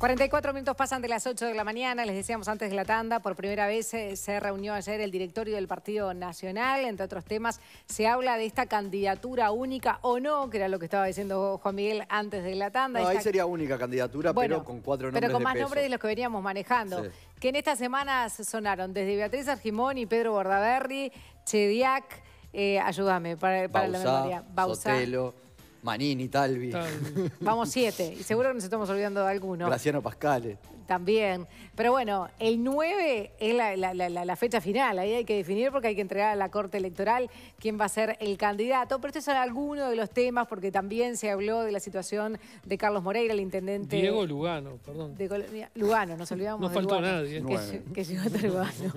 44 minutos pasan de las 8 de la mañana, les decíamos antes de la tanda, por primera vez eh, se reunió ayer el directorio del Partido Nacional, entre otros temas se habla de esta candidatura única o no, que era lo que estaba diciendo Juan Miguel antes de la tanda. No, ahí sería única candidatura, pero con cuatro nombres Pero con más nombres de los que veníamos manejando, que en estas semanas sonaron desde Beatriz Argimón y Pedro Bordaberri, Chediak, eh, ayúdame para, la memoria, Bausá. Manini, Talvi. Vamos siete. Y seguro que nos estamos olvidando de alguno. Graciano Pascale. También. Pero bueno, el 9 es la, fecha final. Ahí hay que definir porque hay que entregar a la Corte Electoral quién va a ser el candidato. Pero estos son algunos de los temas porque también se habló de la situación de Carlos Moreira, el intendente... Diego Lugano, perdón. De Lugano, nos olvidamos no de faltó Lugano, nadie. Que, llegó Lugano.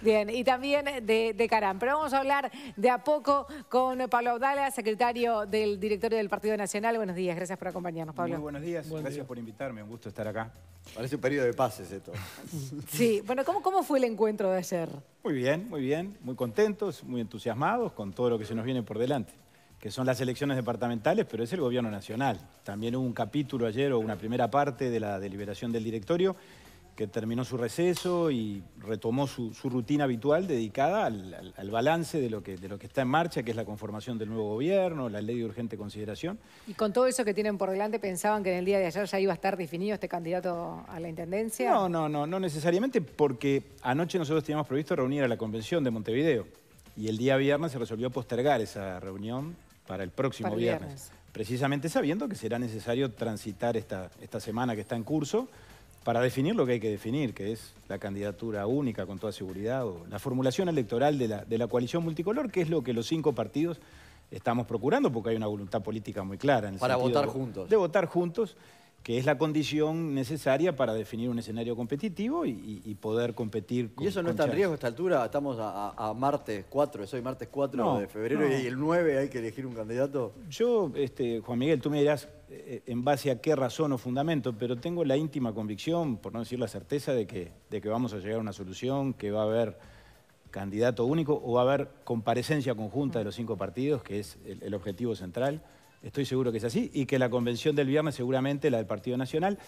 Bien, y también de, de Carán. Pero vamos a hablar de a poco con Pablo Audala, secretario del directorio del Partido Nacional. Buenos días, gracias por acompañarnos, Pablo. Muy buenos días, gracias por invitarme. Un gusto estar acá. Parece de pases todo. Sí, bueno, ¿cómo, ¿cómo fue el encuentro de ayer? Muy bien, muy bien, muy contentos, muy entusiasmados con todo lo que se nos viene por delante, que son las elecciones departamentales, pero es el gobierno nacional. También hubo un capítulo ayer o una primera parte de la deliberación del directorio que terminó su receso y retomó su, rutina habitual dedicada al, balance de lo, que, de lo, que, está en marcha, que es la conformación del nuevo gobierno, la ley de urgente consideración. Y con todo eso que tienen por delante, ¿pensaban que en el día de ayer ya iba a estar definido este candidato a la Intendencia? No, no, no, no necesariamente, porque anoche nosotros teníamos previsto reunir a la Convención de Montevideo y el día viernes se resolvió postergar esa reunión para el próximo viernes. Precisamente sabiendo que será necesario transitar esta, esta semana que está en curso para definir lo que hay que definir, que es la candidatura única con toda seguridad, o la formulación electoral de la, de la coalición multicolor, que es lo que los cinco partidos estamos procurando, porque hay una voluntad política muy clara. En el para votar juntos. De votar juntos que es la condición necesaria para definir un escenario competitivo y, poder competir con ¿Y eso no está en riesgo a esta altura? Estamos a, martes 4, es hoy martes 4 de febrero y el 9 hay que elegir un candidato. Yo, este, Juan Miguel, tú me dirás eh, en base a qué razón o fundamento, pero tengo la íntima convicción, por no decir la certeza, de que, vamos a llegar a una solución, que va a haber candidato único o va a haber comparecencia conjunta de los cinco partidos, que es el objetivo central estoy seguro que es así, y que la convención del viernes, seguramente la del Partido Nacional,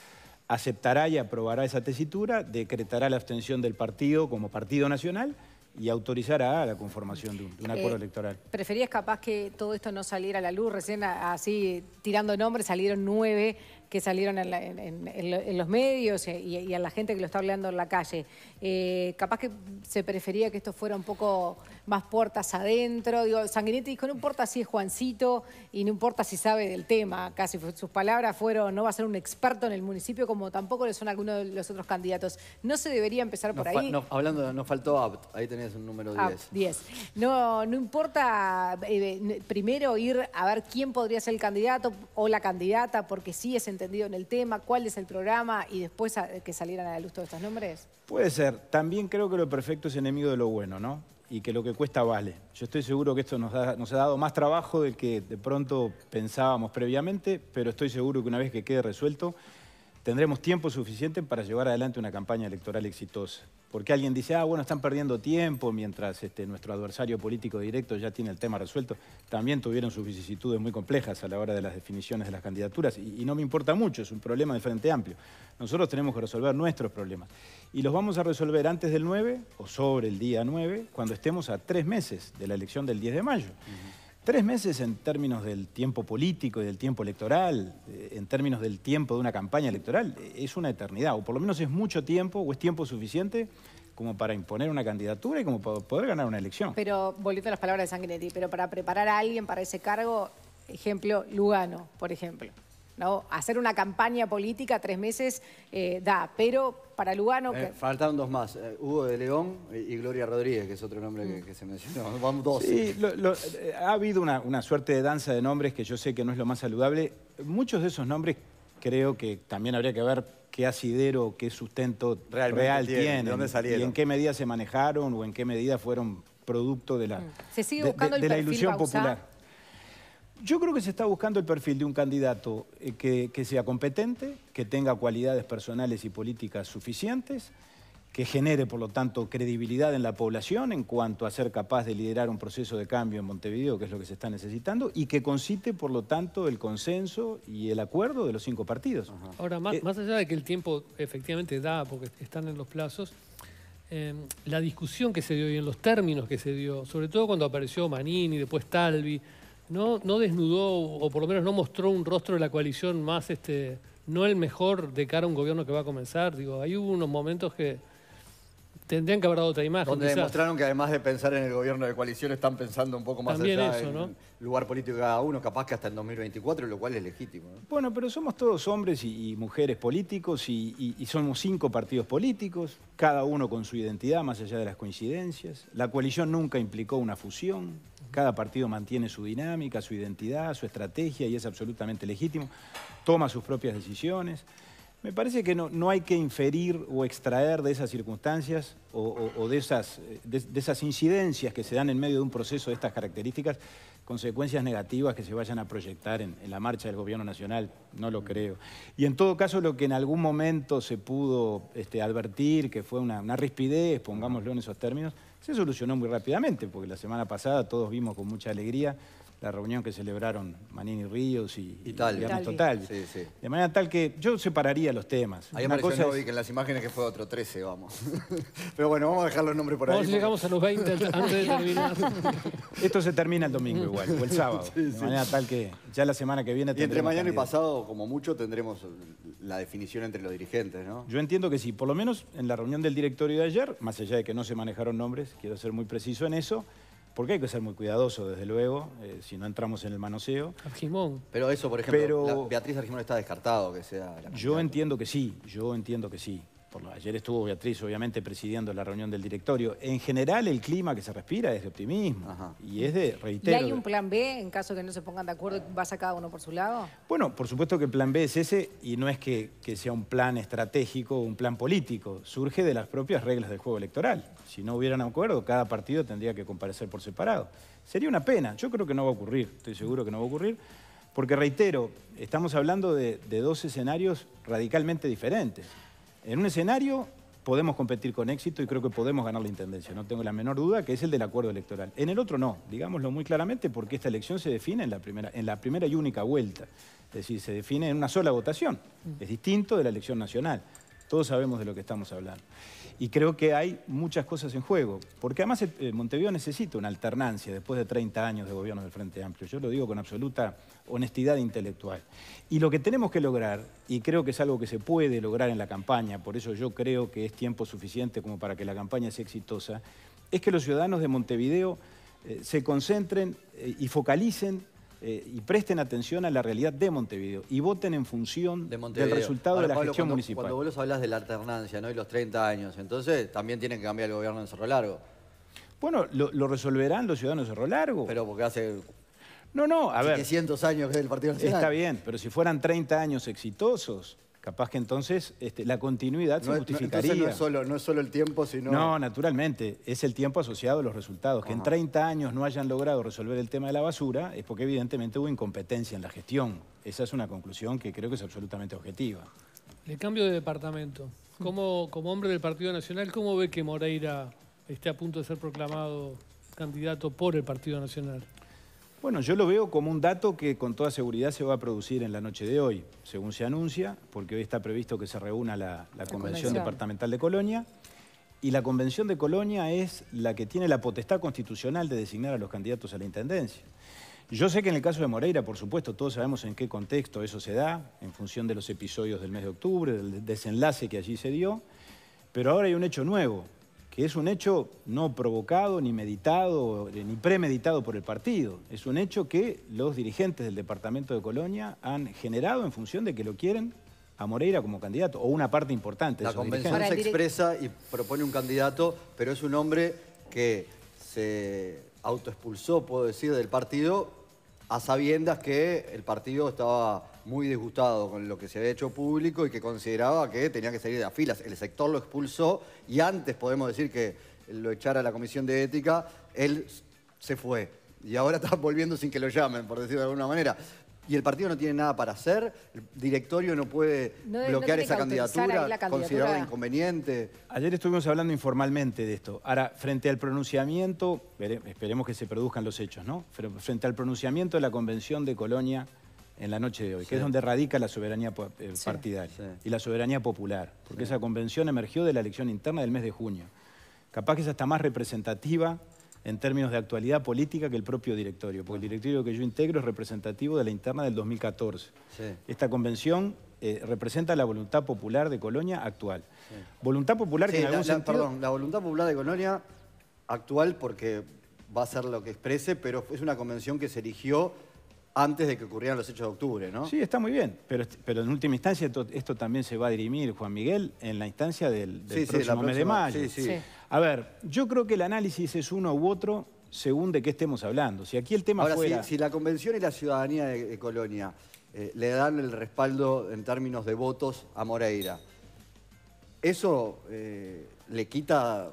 aceptará y aprobará esa tesitura, decretará la abstención del partido como Partido Nacional y autorizará la conformación de un, acuerdo eh, electoral. ¿Preferías capaz que todo esto no saliera a la luz? Recién así, tirando nombres, salieron nueve que salieron en, los medios eh, y, a la gente que lo está hablando en la calle. Eh, capaz que se prefería que esto fuera un poco más puertas adentro. Digo, Sanguinetti dijo, no importa si es Juancito y no importa si sabe del tema. Casi sus palabras fueron, no va a ser un experto en el municipio como tampoco lo son algunos de los otros candidatos. No se debería empezar por ahí. No, hablando, nos faltó apt, ahí tenías un número 10. 10. No, no importa eh, primero ir a ver quién podría ser el candidato o la candidata, porque sí es entendido en el tema, cuál es el programa y después que salieran a la luz todos estos nombres? Puede ser. También creo que lo perfecto es enemigo de lo bueno, ¿no? Y que lo que cuesta vale. Yo estoy seguro que esto nos, nos ha dado más trabajo del que de pronto pensábamos previamente, pero estoy seguro que una vez que quede resuelto, tendremos tiempo suficiente para llevar adelante una campaña electoral exitosa. Porque alguien dice, ah, bueno, están perdiendo tiempo mientras este, nuestro adversario político directo ya tiene el tema resuelto. También tuvieron sus vicisitudes muy complejas a la hora de las definiciones de las candidaturas y, no me importa mucho, es un problema de frente amplio. Nosotros tenemos que resolver nuestros problemas y los vamos a resolver antes del 9 o sobre el día 9, cuando estemos a tres meses de la elección del 10 de mayo. Tres meses en términos del tiempo político y del tiempo electoral, eh, en términos del tiempo de una campaña electoral, eh, es una eternidad, o por lo menos es mucho tiempo, o es tiempo suficiente como para imponer una candidatura y como para poder ganar una elección. Pero, volviendo a las palabras de Sanguinetti, pero para preparar a alguien para ese cargo, ejemplo, Lugano, por ejemplo. ¿no? Hacer una campaña política tres meses eh, da, pero para Lugano. Eh, que... faltaron dos más, eh, Hugo de León y Gloria Rodríguez, que es otro nombre que, se mencionó. Sí, eh, ha habido una, suerte de danza de nombres que yo sé que no es lo más saludable. Muchos de esos nombres creo que también habría que ver qué asidero, qué sustento real real tiene dónde Y en qué medida se manejaron o en qué medida fueron producto de la, mm. de la ilusión popular. Yo creo que se está buscando el perfil de un candidato eh, que, sea competente, que tenga cualidades personales y políticas suficientes, que genere, por lo tanto, credibilidad en la población en cuanto a ser capaz de liderar un proceso de cambio en Montevideo, que es lo que se está necesitando, y que concite, por lo tanto, el consenso y el acuerdo de los cinco partidos. Ahora, más, eh, más, allá de que el tiempo efectivamente da, porque están en los plazos, em, la discusión que se dio y en los términos que se dio, sobre todo cuando apareció Manini, después Talvi, no, desnudó, o por lo menos no mostró un rostro de la coalición más, este, no el mejor de cara a un gobierno que va a comenzar. Digo, hay hubo unos momentos que tendrían que haber dado otra imagen. Donde demostraron que además de pensar en el gobierno de coalición, están pensando un poco más allá en lugar político de cada uno, capaz que hasta el 2024, lo cual es legítimo. Bueno, pero somos todos hombres y, mujeres políticos y, somos cinco partidos políticos, cada uno con su identidad, más allá de las coincidencias. La coalición nunca implicó una fusión. Cada partido mantiene su dinámica, su identidad, su estrategia y es absolutamente legítimo. Toma sus propias decisiones. Me parece que no, hay que inferir o extraer de esas circunstancias o, de, esas, de, esas incidencias que se dan en medio de un proceso de estas características consecuencias negativas que se vayan a proyectar en, la marcha del gobierno nacional, no lo creo. Y en todo caso, lo que en algún momento se pudo este, advertir, que fue una, una rispidez, pongámoslo en esos términos, se solucionó muy rápidamente, porque la semana pasada todos vimos con mucha alegría la reunión que celebraron Manini Ríos y, tal. Total. De manera tal que yo separaría los temas. hay Una cosa que en las imágenes que fue otro 13, vamos. Pero bueno, vamos a dejar los nombres por ahí. llegamos a los 20 antes de terminar. Esto se termina el domingo igual, o el sábado. de manera tal que ya la semana que viene... Y entre mañana y pasado, como mucho, tendremos la definición entre los dirigentes, ¿no? Yo entiendo que sí. Por lo menos en la reunión del directorio de ayer, más allá de que no se manejaron nombres, quiero ser muy preciso en eso... Porque hay que ser muy cuidadoso, desde luego, eh, si no entramos en el manoseo. Pero eso, por ejemplo, Pero, Beatriz Argimón está descartado que sea... La yo entiendo que sí, yo entiendo que sí ayer estuvo Beatriz, obviamente, presidiendo la reunión del directorio. En general, el clima que se respira es de optimismo y es de, reitero... ¿Y hay un plan B en caso que no se pongan de acuerdo y vas a cada uno por su lado? Bueno, por supuesto que el plan B es ese y no es que, sea un plan estratégico, o un plan político. Surge de las propias reglas del juego electoral. Si no hubieran acuerdo, cada partido tendría que comparecer por separado. Sería una pena. Yo creo que no va a ocurrir. Estoy seguro que no va a ocurrir. Porque reitero, estamos hablando de dos escenarios radicalmente diferentes. En un escenario podemos competir con éxito y creo que podemos ganar la Intendencia, no tengo la menor duda, que es el del acuerdo electoral. En el otro no, digámoslo muy claramente, porque esta elección se define en la primera, en la primera y única vuelta. Es decir, se define en una sola votación. Es distinto de la elección nacional. Todos sabemos de lo que estamos hablando. Y creo que hay muchas cosas en juego, porque además eh, eh, Montevideo necesita una alternancia después de 30 años de gobierno del Frente Amplio. Yo lo digo con absoluta honestidad intelectual. Y lo que tenemos que lograr, y creo que es algo que se puede lograr en la campaña, por eso yo creo que es tiempo suficiente como para que la campaña sea exitosa, es que los ciudadanos de Montevideo eh, se concentren y focalicen eh, y presten atención a la realidad de Montevideo y voten en función del resultado de la gestión municipal. Cuando vos hablas de la alternancia ¿no? y los 30 años, entonces también tienen que cambiar el gobierno en Cerro Largo. Bueno, lo, resolverán los ciudadanos de Cerro Largo. Pero porque hace... No, no, a ver... 700 años que es el Partido Nacional. Está bien, pero si fueran 30 años exitosos, Capaz que entonces este, la continuidad se justificaría. No, es solo, no solo el tiempo, sino... No, naturalmente, es el tiempo asociado a los resultados. Que en 30 años no hayan logrado resolver el tema de la basura es porque evidentemente hubo incompetencia en la gestión. Esa es una conclusión que creo que es absolutamente objetiva. El cambio de departamento. como hombre del Partido Nacional, ¿cómo ve que Moreira esté a punto de ser proclamado candidato por el Partido Nacional? Bueno, yo lo veo como un dato que con toda seguridad se va a producir en la noche de hoy, según se anuncia, porque hoy está previsto que se reúna la, convención Departamental de Colonia. Y la Convención de Colonia es la que tiene la potestad constitucional de designar a los candidatos a la Intendencia. Yo sé que en el caso de Moreira, por supuesto, todos sabemos en qué contexto eso se da, en función de los episodios del mes de octubre, del desenlace que allí se dio, pero ahora hay un hecho nuevo que es un hecho no provocado, ni meditado, eh, ni premeditado por el partido. Es un hecho que los dirigentes del departamento de Colonia han generado en función de que lo quieren a Moreira como candidato, o una parte importante. La convención se expresa y propone un candidato, pero es un hombre que se autoexpulsó, puedo decir, del partido a sabiendas que el partido estaba muy disgustado con lo que se había hecho público y que consideraba que tenía que salir de las filas. El sector lo expulsó y antes podemos decir que lo echara a la comisión de ética, él se fue. Y ahora está volviendo sin que lo llamen, por decirlo de alguna manera. Y el partido no tiene nada para hacer, el directorio no puede bloquear esa candidatura, candidatura, inconveniente. Ayer estuvimos hablando informalmente de esto. Ahora, frente al pronunciamiento, esperemos que se produzcan los hechos, ¿no? frente al pronunciamiento de la Convención de Colonia en la noche de hoy, que es donde radica la soberanía partidaria y la soberanía popular, porque esa convención emergió de la elección interna del mes de junio. Capaz que es hasta más representativa en términos de actualidad política que el propio directorio, porque el directorio que yo integro es representativo de la interna del 2014. Esta convención eh, representa la voluntad popular de Colonia actual. Voluntad popular que en Perdón, la voluntad popular de Colonia actual porque va a ser lo que exprese, pero es una convención que se eligió antes de que ocurrieran los hechos de octubre, ¿no? Sí, está muy bien, pero, pero en última instancia esto, también se va a dirimir, Juan Miguel, en la instancia del, del de mayo. Sí, sí. A ver, yo creo que el análisis es uno u otro según de qué estemos hablando. Si aquí el tema fuera... si, la Convención y la ciudadanía de, Colonia eh, le dan el respaldo en términos de votos a Moreira, ¿eso eh, le quita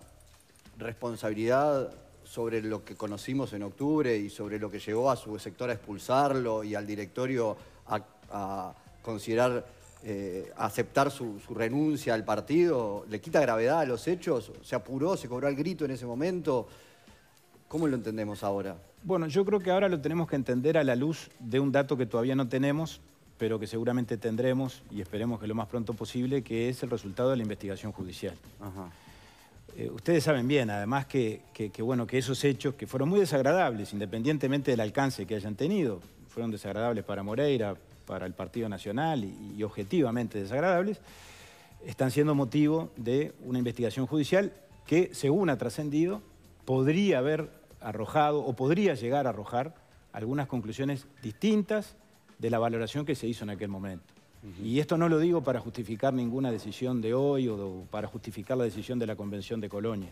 responsabilidad sobre lo que conocimos en octubre y sobre lo que llevó a su sector a expulsarlo y al directorio a, considerar, eh, aceptar su, renuncia al partido, le quita gravedad a los hechos, se apuró, se cobró el grito en ese momento. ¿Cómo lo entendemos ahora? Bueno, yo creo que ahora lo tenemos que entender a la luz de un dato que todavía no tenemos, pero que seguramente tendremos y esperemos que lo más pronto posible, que es el resultado de la investigación judicial. Eh, ustedes saben bien, además, que, bueno, que esos hechos, que fueron muy desagradables, independientemente del alcance que hayan tenido, fueron desagradables para Moreira, para el Partido Nacional y objetivamente desagradables, están siendo motivo de una investigación judicial que, según ha trascendido, podría haber arrojado o podría llegar a arrojar algunas conclusiones distintas de la valoración que se hizo en aquel momento. Y esto no lo digo para justificar ninguna decisión de hoy o para justificar la decisión de la Convención de Colonia.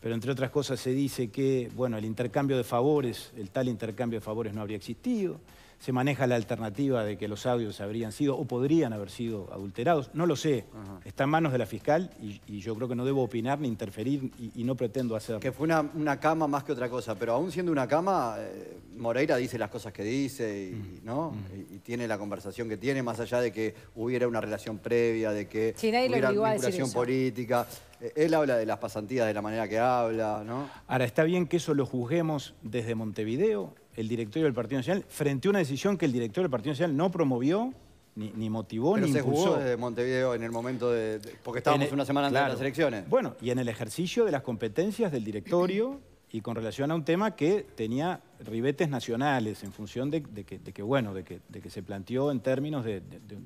Pero entre otras cosas se dice que, bueno, el intercambio de favores, el tal intercambio de favores no habría existido. Se maneja la alternativa de que los audios habrían sido o podrían haber sido adulterados. No lo sé. Está en manos de la fiscal y, yo creo que no debo opinar ni interferir y, no pretendo hacerlo. Que fue una, cama más que otra cosa, pero aún siendo una cama, eh, Moreira dice las cosas que dice, y, mm, ¿no? Mm. Y, tiene la conversación que tiene, más allá de que hubiera una relación previa, de que hubiera una vinculación política. Eh, él habla de las pasantías de la manera que habla, ¿no? Ahora, ¿está bien que eso lo juzguemos desde Montevideo, el directorio del Partido Nacional, frente a una decisión que el directorio del Partido Nacional no promovió? Ni, motivó ni se impulsó. desde Montevideo en el momento de... porque estábamos una semana antes de las elecciones. Bueno, y en el ejercicio de las competencias del directorio y con relación a un tema que tenía ribetes nacionales en función de, que, bueno, de que, se planteó en términos de,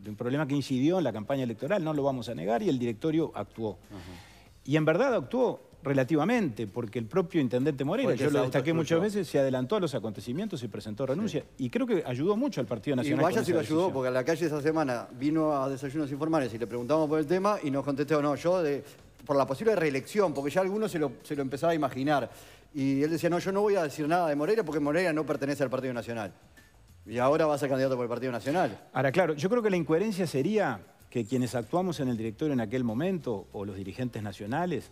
un problema que incidió en la campaña electoral, no lo vamos a negar, y el directorio actuó. Y en verdad actuó relativamente, porque el propio intendente Moreno, yo lo destaqué muchas veces, se adelantó a los acontecimientos y presentó renuncia. Y creo que ayudó mucho al Partido Nacional. Y vaya si lo ayudó, porque a la calle esa semana vino a desayunos informales y le preguntamos por el tema y nos contestó, no, yo por la posible reelección, porque ya algunos se lo, se lo empezaba a imaginar. Y él decía, no, yo no voy a decir nada de Moreira porque Moreira no pertenece al Partido Nacional. Y ahora va a ser candidato por el Partido Nacional. Ahora, claro, yo creo que la incoherencia sería que quienes actuamos en el directorio en aquel momento, o los dirigentes nacionales,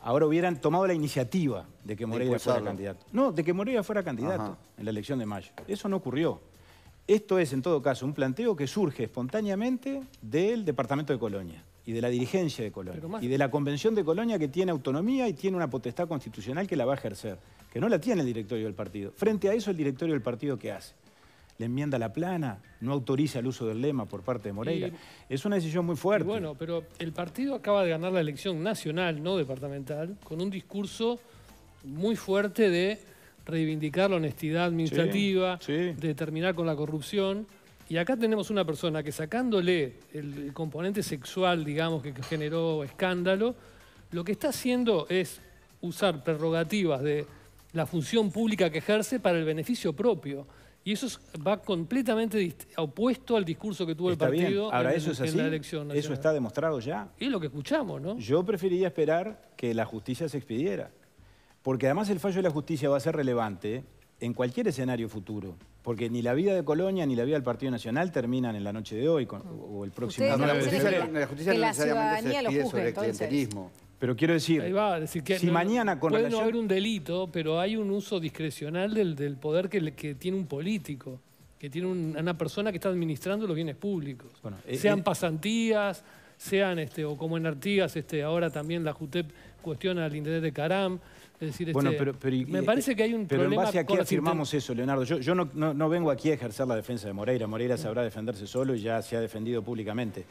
ahora hubieran tomado la iniciativa de que Moreira fuera candidato. No, de que Moreira fuera candidato en la elección de mayo. Eso no ocurrió. Esto es, en todo caso, un planteo que surge espontáneamente del Departamento de Colonia y de la dirigencia de Colonia y de la Convención de Colonia que tiene autonomía y tiene una potestad constitucional que la va a ejercer, que no la tiene el directorio del partido. Frente a eso, el directorio del partido ¿qué hace? Le enmienda la plana, no autoriza el uso del lema por parte de Moreira. es una decisión muy fuerte. bueno, pero el partido acaba de ganar la elección nacional, no departamental, con un discurso muy fuerte de reivindicar la honestidad administrativa, de terminar con la corrupción. Y acá tenemos una persona que sacándole el, componente sexual, digamos, que, generó escándalo, lo que está haciendo es usar prerrogativas de la función pública que ejerce para el beneficio propio. Y eso va completamente opuesto al discurso que tuvo el partido Ahora, en, eso es la elección Eso está demostrado ya. es lo que escuchamos, ¿no? Yo preferiría esperar que la justicia se expidiera. Porque además el fallo de la justicia va a ser relevante en cualquier escenario futuro. Porque ni la vida de Colonia ni la vida del Partido Nacional terminan en la noche de hoy mm. o el próximo la justicia, Pero quiero decir, que si mañana con puede no haber un delito, pero hay un uso discrecional del, poder que, tiene un político que tiene una persona que está administrando los bienes públicos. Eh, sean eh, pasantías, sean, este, o como en Artigas, este, ahora también la JUTEP cuestiona el interés de Caram bueno, este, pero, me eh, parece que hay un problema... Pero en base a qué afirmamos eso, Leonardo. Yo, no, vengo aquí a ejercer la defensa de Moreira. Moreira sabrá defenderse solo y ya se ha defendido públicamente.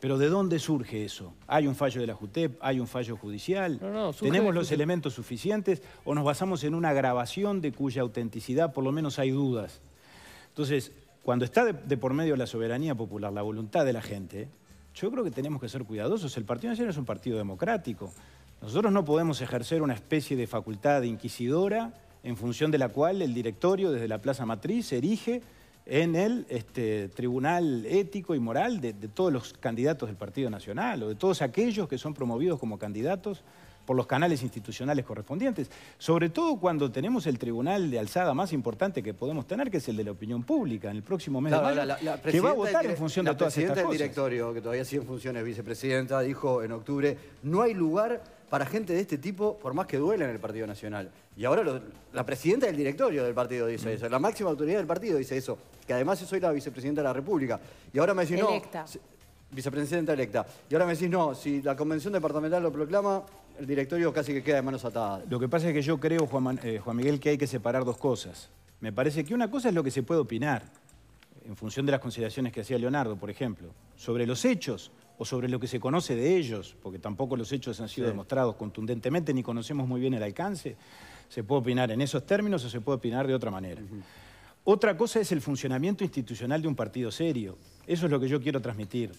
Pero ¿de dónde surge eso? ¿Hay un fallo de la JUTEP? ¿Hay un fallo judicial? No, no, ¿Tenemos los elementos suficientes o nos basamos en una grabación de cuya autenticidad por lo menos hay dudas? Entonces, cuando está de, por medio la soberanía popular, la voluntad de la gente, yo creo que tenemos que ser cuidadosos. El partido nacional es un partido democrático. Nosotros no podemos ejercer una especie de facultad inquisidora en función de la cual el directorio desde la Plaza Matriz se erige en el este, tribunal ético y moral de, todos los candidatos del Partido Nacional o de todos aquellos que son promovidos como candidatos por los canales institucionales correspondientes, sobre todo cuando tenemos el tribunal de alzada más importante que podemos tener, que es el de la opinión pública, en el próximo mes de mayo, que va a votar en función de todas estas La del directorio, que todavía sigue en funciones, vicepresidenta, dijo en octubre, no hay lugar para gente de este tipo, por más que duela en el Partido Nacional. Y ahora la presidenta del directorio del partido dice mm. eso, la máxima autoridad del partido dice eso, que además yo soy la vicepresidenta de la República. Y ahora me decís, no, vicepresidenta electa. Y ahora me decís, no, si la convención departamental lo proclama, el directorio casi que queda de manos atadas. Lo que pasa es que yo creo, eh, Juan Miguel, que hay que separar dos cosas. Me parece que una cosa es lo que se puede opinar, en función de las consideraciones que hacía Leonardo, por ejemplo, sobre los hechos o sobre lo que se conoce de ellos, porque tampoco los hechos han sido demostrados contundentemente ni conocemos muy bien el alcance, se puede opinar en esos términos o se puede opinar de otra manera. Otra cosa es el funcionamiento institucional de un partido serio. Eso es lo que yo quiero transmitir.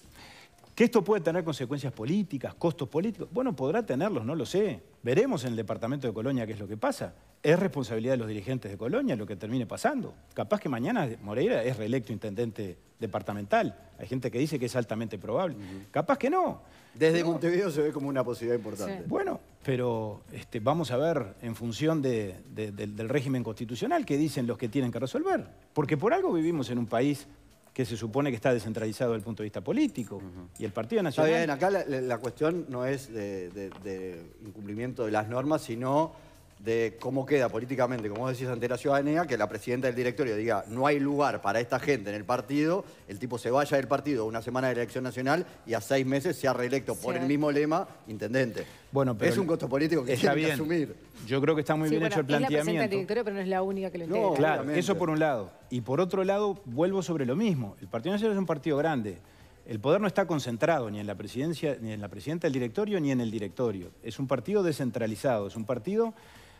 Que esto puede tener consecuencias políticas, costos políticos. Bueno, podrá tenerlos, no lo sé. Veremos en el departamento de Colonia qué es lo que pasa. Es responsabilidad de los dirigentes de Colonia lo que termine pasando. Capaz que mañana Moreira es reelecto intendente departamental. Hay gente que dice que es altamente probable. Capaz que no. Desde Montevideo se ve como una posibilidad importante. Bueno, pero este, vamos a ver en función del régimen constitucional qué dicen los que tienen que resolver. Porque por algo vivimos en un país que se supone que está descentralizado desde el punto de vista político. Y el Partido Nacional... Está acá la, cuestión no es de incumplimiento de las normas, sino de cómo queda políticamente, como vos decís, ante la ciudadanía, que la presidenta del directorio diga no hay lugar para esta gente en el partido, el tipo se vaya del partido una semana de elección nacional y a seis meses sea reelecto por el mismo lema intendente. Bueno, pero es un costo político que tiene que asumir. Yo creo que está muy bien hecho el planteamiento. la presidenta del directorio, pero no es la única que lo entiende. claro, eso por un lado. Y por otro lado, vuelvo sobre lo mismo. El Partido Nacional es un partido grande. El poder no está concentrado ni en la presidencia, ni en la presidenta del directorio, ni en el directorio. Es un partido descentralizado, es un partido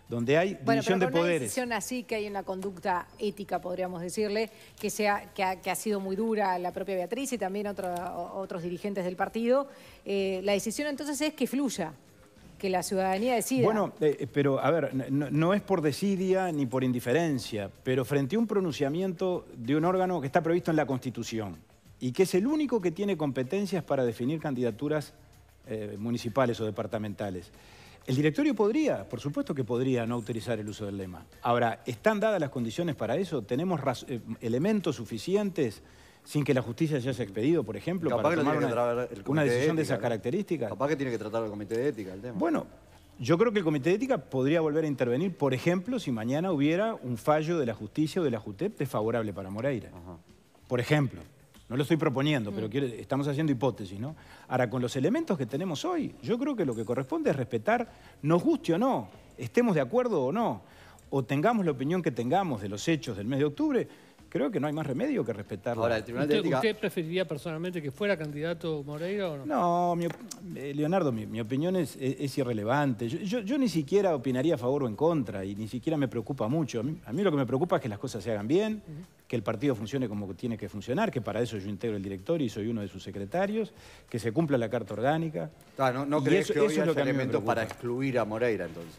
donde hay división bueno, pero de una decisión así que hay una conducta ética, podríamos decirle, que, sea, que, ha, sido muy dura la propia Beatriz y también otros dirigentes del partido. Eh, la decisión entonces es que fluya, que la ciudadanía decida. Bueno, eh, eh, pero a ver, no, es por desidia ni por indiferencia, pero frente a un pronunciamiento de un órgano que está previsto en la Constitución y que es el único que tiene competencias para definir candidaturas municipales o departamentales. El directorio podría, por supuesto que podría no autorizar el uso del lema. Ahora, ¿están dadas las condiciones para eso? ¿Tenemos eh, elementos suficientes sin que la justicia se haya expedido, por ejemplo, para tomar una, decisión de, esas características? Capaz que tiene que tratar el comité de ética el tema. Bueno, yo creo que el Comité de Ética podría volver a intervenir, por ejemplo, si mañana hubiera un fallo de la justicia o de la JUTEP desfavorable para Moreira. Por ejemplo. No lo estoy proponiendo, pero mm. estamos haciendo hipótesis, ¿no? Ahora, con los elementos que tenemos hoy, yo creo que lo que corresponde es respetar, nos guste o no, estemos de acuerdo o no, o tengamos la opinión que tengamos de los hechos del mes de octubre, creo que no hay más remedio que respetar. Ahora, ¿Usted, preferiría personalmente que fuera candidato Moreira o no? No, eh, Leonardo, mi, opinión es, irrelevante. Yo, ni siquiera opinaría a favor o en contra y ni siquiera me preocupa mucho. a mí, lo que me preocupa es que las cosas se hagan bien, que el partido funcione como tiene que funcionar, que para eso yo integro el directorio y soy uno de sus secretarios, que se cumpla la carta orgánica. Ah, ¿No, no crees que hoy elementos para excluir a Moreira entonces?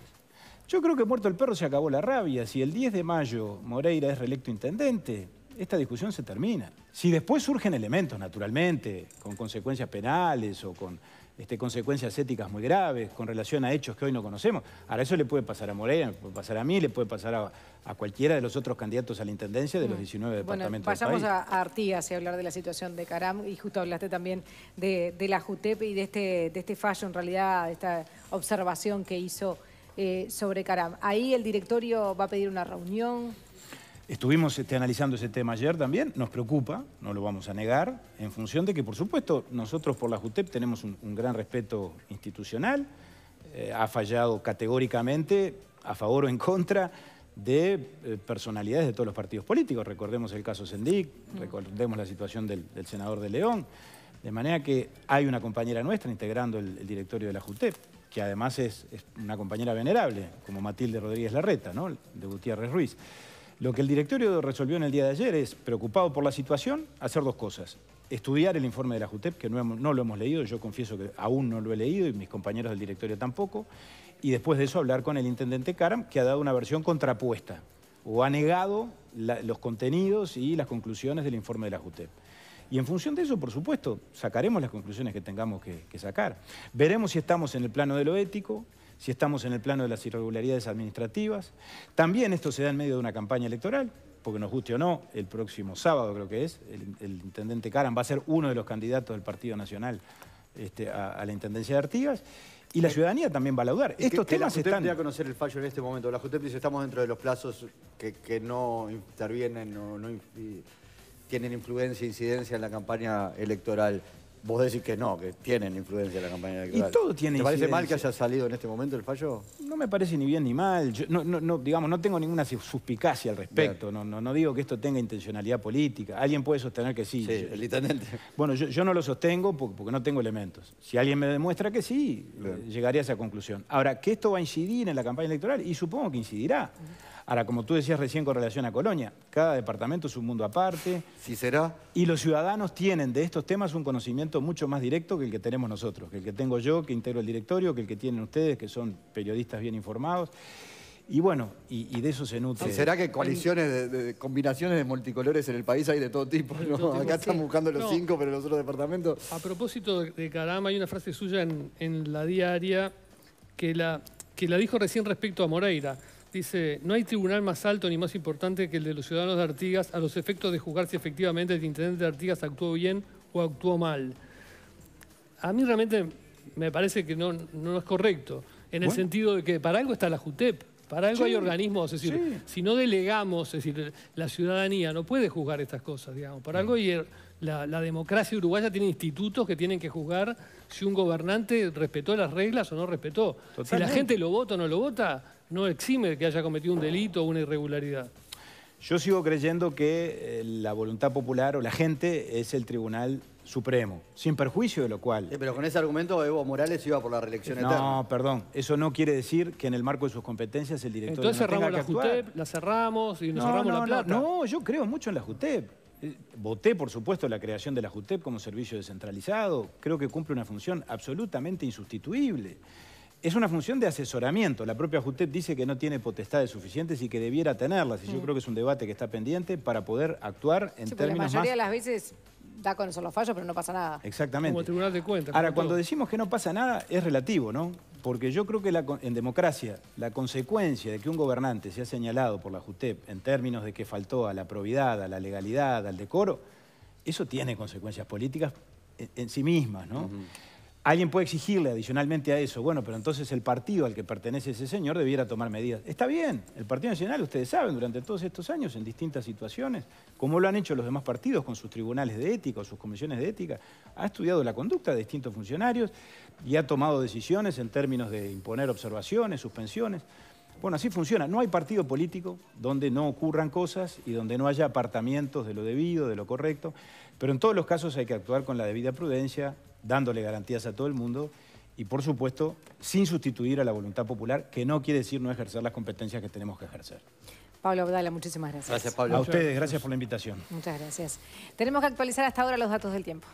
Yo creo que muerto el perro se acabó la rabia. Si el 10 de mayo Moreira es reelecto intendente, esta discusión se termina. Si después surgen elementos, naturalmente, con consecuencias penales o con este, consecuencias éticas muy graves con relación a hechos que hoy no conocemos. Ahora, eso le puede pasar a Moreira, le puede pasar a mí, le puede pasar a, cualquiera de los otros candidatos a la intendencia de los 19 mm. departamentos pasamos del país. a Artigas y a hablar de la situación de Caram y justo hablaste también de, la JUTEP y de este, de este fallo, en realidad, de esta observación que hizo eh, sobre Caram. Ahí el directorio va a pedir una reunión. Estuvimos este, analizando ese tema ayer también, nos preocupa, no lo vamos a negar, en función de que, por supuesto, nosotros por la JUTEP tenemos un, gran respeto institucional, eh, ha fallado categóricamente a favor o en contra de eh, personalidades de todos los partidos políticos. Recordemos el caso Sendic, mm. recordemos la situación del, senador de León. De manera que hay una compañera nuestra integrando el, directorio de la JUTEP, que además es, una compañera venerable, como Matilde Rodríguez Larreta, ¿no? de Gutiérrez Ruiz. Lo que el directorio resolvió en el día de ayer es, preocupado por la situación, hacer dos cosas. Estudiar el informe de la JUTEP, que no, lo hemos leído, yo confieso que aún no lo he leído y mis compañeros del directorio tampoco. Y después de eso hablar con el intendente Karam, que ha dado una versión contrapuesta o ha negado los contenidos y las conclusiones del informe de la JUTEP. Y en función de eso, por supuesto, sacaremos las conclusiones que tengamos que sacar. Veremos si estamos en el plano de lo ético, si estamos en el plano de las irregularidades administrativas. También esto se da en medio de una campaña electoral, porque nos guste o no, el próximo sábado creo que es, el, intendente Karam va a ser uno de los candidatos del Partido Nacional este, a, la Intendencia de Artigas. Y la eh, ciudadanía también va a laudar. Estos temas la están... a conocer el fallo en este momento. La JUTEP dice estamos dentro de los plazos que, no intervienen, no, no tienen influencia, e incidencia en la campaña electoral. Vos decís que no, que tienen influencia en la campaña electoral. Y todo tiene ¿Te parece mal que haya salido en este momento el fallo? No me parece ni bien ni mal. no, digamos, no tengo ninguna suspicacia al respecto. No, no, digo que esto tenga intencionalidad política. Alguien puede sostener que sí. Sí, Bueno, yo, no lo sostengo porque, no tengo elementos. Si alguien me demuestra que sí, llegaría a esa conclusión. Ahora, que esto va a incidir en la campaña electoral, y supongo que incidirá. Ahora, como tú decías recién con relación a Colonia, cada departamento es un mundo aparte. Sí será. Y los ciudadanos tienen de estos temas un conocimiento mucho más directo que el que tenemos nosotros, que el que tengo yo, que integro el directorio, que el que tienen ustedes, que son periodistas bien informados. Y bueno, y, de eso se nutre. ¿Será que coaliciones, de, combinaciones de multicolores en el país hay de todo tipo? Acá están estamos buscando los cinco, pero los otros departamentos... A propósito de, Carama, hay una frase suya en, la diaria que la, que la dijo recién respecto a Moreira. Dice, no hay tribunal más alto ni más importante que el de los ciudadanos de Artigas a los efectos de juzgar si efectivamente el intendente de Artigas actuó bien o actuó mal. A mí realmente me parece que no, no es correcto, en el sentido de que para algo está la JUTEP, para algo hay organismos, es decir, si no delegamos, es decir, la ciudadanía no puede juzgar estas cosas, digamos, para algo la, democracia uruguaya tiene institutos que tienen que juzgar si un gobernante respetó las reglas o no respetó. Si la gente lo vota o no lo vota, no exime que haya cometido un delito o una irregularidad. Yo sigo creyendo que eh, la voluntad popular o la gente es el tribunal supremo, sin perjuicio de lo cual... pero con ese argumento Evo Morales iba por la reelección no, No, perdón, eso no quiere decir que en el marco de sus competencias el director Entonces cerramos la JUTEP, la cerramos y nos cerramos la plata. No, yo creo mucho en la JUTEP. Eh, voté, por supuesto, la creación de la JUTEP como servicio descentralizado. Creo que cumple una función absolutamente insustituible es una función de asesoramiento. La propia JUTEP dice que no tiene potestades suficientes y que debiera tenerlas. Y yo mm. creo que es un debate que está pendiente para poder actuar en términos más... la mayoría de las veces da con esos los fallos, pero no pasa nada. Exactamente. Como tribunal de cuentas. Ahora, cuando decimos que no pasa nada, es relativo, ¿no? Porque yo creo que en democracia la consecuencia de que un gobernante sea señalado por la JUTEP en términos de que faltó a la probidad, a la legalidad, al decoro, eso tiene consecuencias políticas e, en, sí mismas, ¿no? Alguien puede exigirle adicionalmente a eso, bueno, pero entonces el partido al que pertenece ese señor debiera tomar medidas. Está bien, el Partido Nacional, ustedes saben, durante todos estos años, en distintas situaciones, como lo han hecho los demás partidos con sus tribunales de ética o sus comisiones de ética, ha estudiado la conducta de distintos funcionarios y ha tomado decisiones en términos de imponer observaciones, suspensiones. Bueno, así funciona. No hay partido político donde no ocurran cosas y donde no haya apartamientos de lo debido, de lo correcto, pero en todos los casos hay que actuar con la debida prudencia, dándole garantías a todo el mundo y, por supuesto, sin sustituir a la voluntad popular, que no quiere decir no ejercer las competencias que tenemos que ejercer. Pablo Abdala, muchísimas gracias. Gracias, Pablo. A ustedes, gracias por la invitación. Muchas gracias. Tenemos que actualizar hasta ahora los datos del tiempo.